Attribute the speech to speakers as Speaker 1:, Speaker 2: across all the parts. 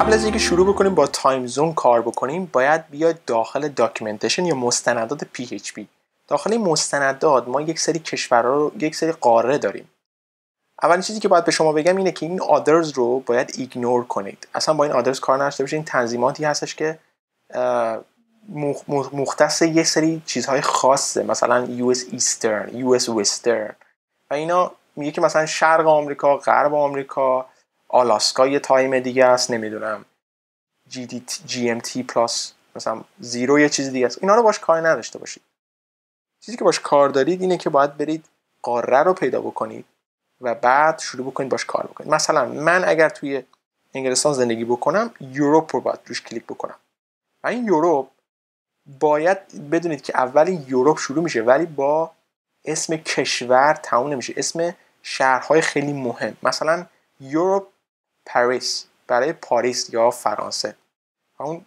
Speaker 1: قبل از اینکه شروع بکنیم با تایم زون کار بکنیم باید بیاید داخل داکیومنتیشن یا مستندات PHP داخل این مستندات ما یک سری کشورها رو یک سری قاره داریم اولین چیزی که باید به شما بگم اینه که این آدرز رو باید ایگنور کنید اصلا با این آدرز کار نداشته باشید این تنظیماتی هستش که مختص یه سری چیزهای خاصه مثلا US Eastern, US Western و اینا میگه که مثلا شرق آمریکا، غرب آمریکا آلاسکا یه تایم دیگه است نمیدونم جی دی جی ام تی پلاس مثلا زیرو یه چیز دیگه است اینا رو باش کار نداشته باشید چیزی که باش کار دارید اینه که باید برید قاره رو پیدا بکنید و بعد شروع بکنید باش کار بکنید مثلا من اگر توی انگلستان زندگی بکنم یوروپ رو باید روش کلیک بکنم و این یوروپ باید بدونید که اول یوروپ شروع میشه ولی با اسم کشور تموم نمیشه اسم شهرهای خیلی مهم مثلا یوروپ پاریس برای پاریس یا فرانسه اون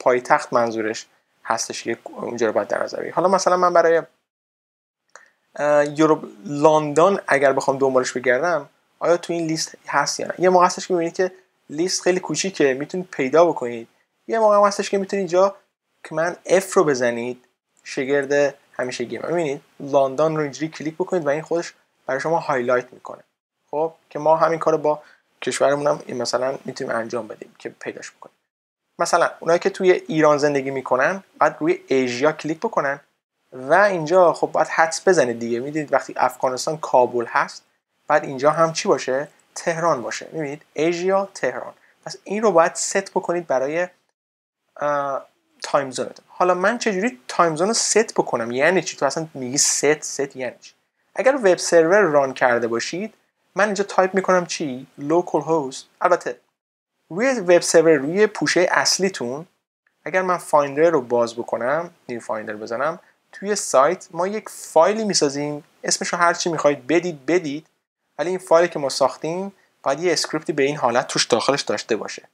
Speaker 1: پایتخت منظورش هستش که اونجا رو باید در نظر حالا مثلا من برای یوروب لندن اگر بخوام دنبالش بگردم آیا تو این لیست هست یا نه یه موقع هستش که میبینید که لیست خیلی کوچیکه میتونید پیدا بکنید یه موقع هستش که میتونید جا که من F رو بزنید شگرد همیشه گیم می‌بینید لندن رو اینجوری کلیک بکنید و این خودش برای شما هایلایت میکنه خب که ما همین کار با کشورمون هم مثلا میتونیم انجام بدیم که پیداش بکنیم مثلا اونایی که توی ایران زندگی میکنن باید روی ایژیا کلیک بکنن و اینجا خب باید حدس بزنید دیگه میدید وقتی افغانستان کابل هست بعد اینجا هم چی باشه تهران باشه میبینید ایژیا تهران پس این رو باید ست بکنید برای تایم زونتون حالا من چجوری تایم زون رو ست بکنم یعنی چی تو اصلا میگی ست ست یعنی چی اگر وب سرور ران کرده باشید من اینجا تایپ میکنم چی لوکل هاست البته روی وب سرور روی پوشه اصلیتون اگر من فایندر رو باز بکنم نیو فایندر بزنم توی سایت ما یک فایلی میسازیم اسمش رو هر چی میخواید بدید بدید ولی این فایلی که ما ساختیم باید یه اسکریپتی به این حالت توش داخلش داشته باشه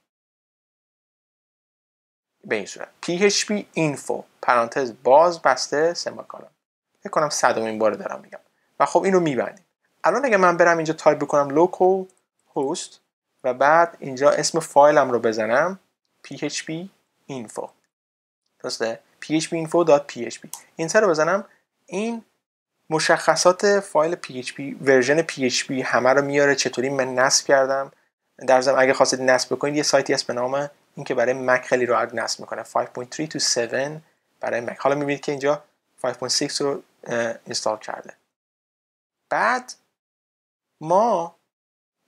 Speaker 1: به این صورت php info پرانتز باز بسته سمکانم فکر کنم صدمین بار دارم میگم و خب اینو میبندیم الان اگه من برم اینجا تایپ بکنم local host و بعد اینجا اسم فایلم رو بزنم php info درسته phpinfo.php این رو بزنم این مشخصات فایل PHP ورژن PHP همه رو میاره چطوری من نصب کردم در ضمن اگه خواستید نصب بکنید یه سایتی هست به نام این که برای مک خیلی راحت نصب میکنه 5.3 to 7 برای مک حالا میبینید که اینجا 5.6 رو اینستال کرده بعد ما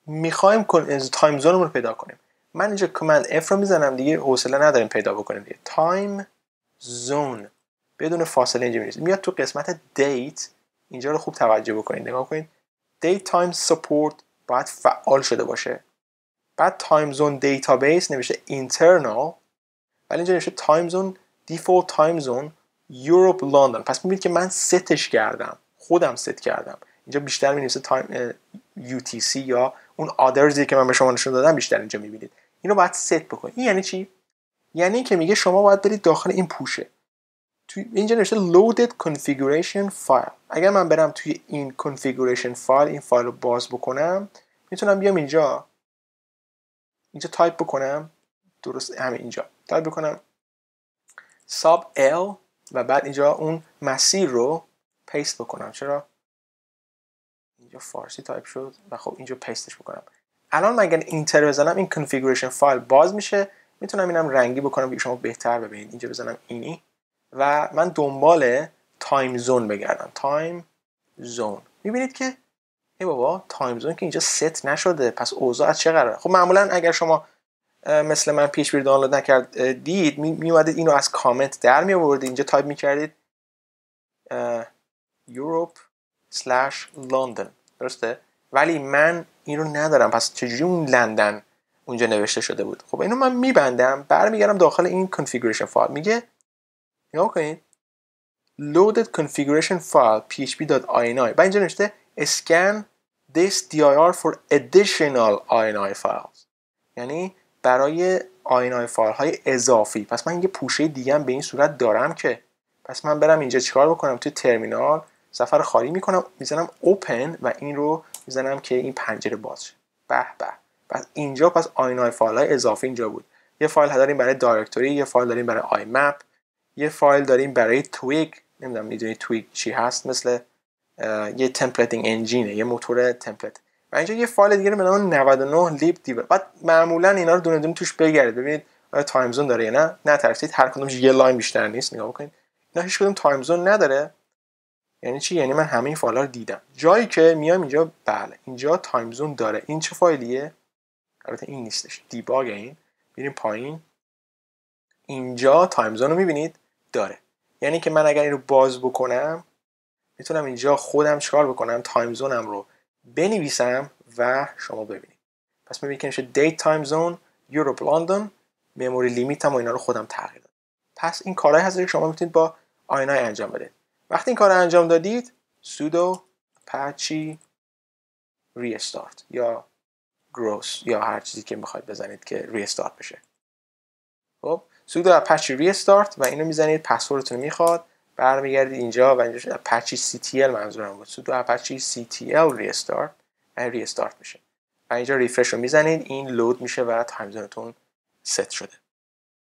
Speaker 1: میخوایم کن تایم زون رو پیدا کنیم من اینجا کمند اف رو میزنم دیگه حوصله نداریم پیدا بکنیم دیگه تایم زون بدون فاصله اینجا میرسیم میاد تو قسمت دیت اینجا رو خوب توجه بکنید نگاه کنید دیت تایم سپورت باید فعال شده باشه بعد تایم زون دیتابیس نوشته اینترنال ولی اینجا نوشته تایم زون دیفولت تایم زون یوروپ لندن پس میبینید که من ستش کردم خودم ست کردم اینجا بیشتر می نویسه UTC یا اون آدرزی که من به شما نشون دادم بیشتر اینجا میبینید اینو باید ست بکنید این یعنی چی یعنی که میگه شما باید برید داخل این پوشه تو اینجا نوشته loaded configuration file اگر من برم توی این configuration file این فایل رو باز بکنم میتونم بیام اینجا اینجا تایپ بکنم درست همه اینجا تایپ بکنم sub l و بعد اینجا اون مسیر رو پیست بکنم چرا فارسی تایپ شد و خب اینجا پیستش بکنم الان من اگر اینتر بزنم این کانفیگوریشن فایل باز میشه میتونم اینم رنگی بکنم که شما بهتر ببینید اینجا بزنم اینی و من دنبال تایم زون بگردم تایم زون میبینید که ای بابا تایم زون که اینجا ست نشده پس اوضاع از چه قراره خب معمولا اگر شما مثل من پیش بیر دانلود نکرد دید می اینو از کامنت در می آوردید اینجا تایپ می کردید یوروپ لندن درسته ولی من این رو ندارم پس چجوری اون لندن اونجا نوشته شده بود خب اینو من میبندم برمیگردم داخل این کانفیگریشن فایل میگه نگاه کنید loaded configuration file php.ini و اینجا نوشته scan this dir for additional ini files یعنی برای ini فایل های اضافی پس من یه پوشه دیگه هم به این صورت دارم که پس من برم اینجا چیکار بکنم تو ترمینال سفر خالی میکنم میزنم اوپن و این رو میزنم که این پنجره باز شه به به پس اینجا پس آینای فایل های اضافه اینجا بود یه فایل داریم برای دایرکتوری یه فایل داریم برای آی مپ یه فایل داریم برای تویک. نمیدونم میدونی تویک چی هست مثل یه تمپلیتینگ انجینه یه موتور تمپلیت و اینجا یه فایل دیگه به نام 99 لیپ دیو بعد معمولا اینا رو دونه دونه توش بگردید ببینید آیا تایم زون داره یا نه نترسید هر کدومش یه لاین بیشتر نیست نگاه بکنید اینا هیچ کدوم تایم زون نداره یعنی چی یعنی من همه این رو دیدم جایی که میام اینجا بله اینجا تایم زون داره این چه فایلیه البته این نیستش دیباگ این میریم پایین اینجا تایم زون رو می‌بینید داره یعنی که من اگر این رو باز بکنم میتونم اینجا خودم چکار بکنم تایم زونم رو بنویسم و شما ببینید پس می‌بینید که میشه دیت تایم زون یوروپ لندن مموری لیمیت و اینا رو خودم تغییر دادم پس این کارهایی هست که شما میتونید با آینای انجام بدید وقتی این کار رو انجام دادید sudo apache restart یا گروس یا هر چیزی که میخواید بزنید که restart بشه خب sudo apache restart و اینو میزنید پسوردتون میخواد برمیگردید اینجا و اینجا شد اپچی CTL منظورم بود sudo اپچی CTL ریستارت ریستارت میشه و اینجا ریفرش رو میزنید این لود میشه و تایمزانتون ست شده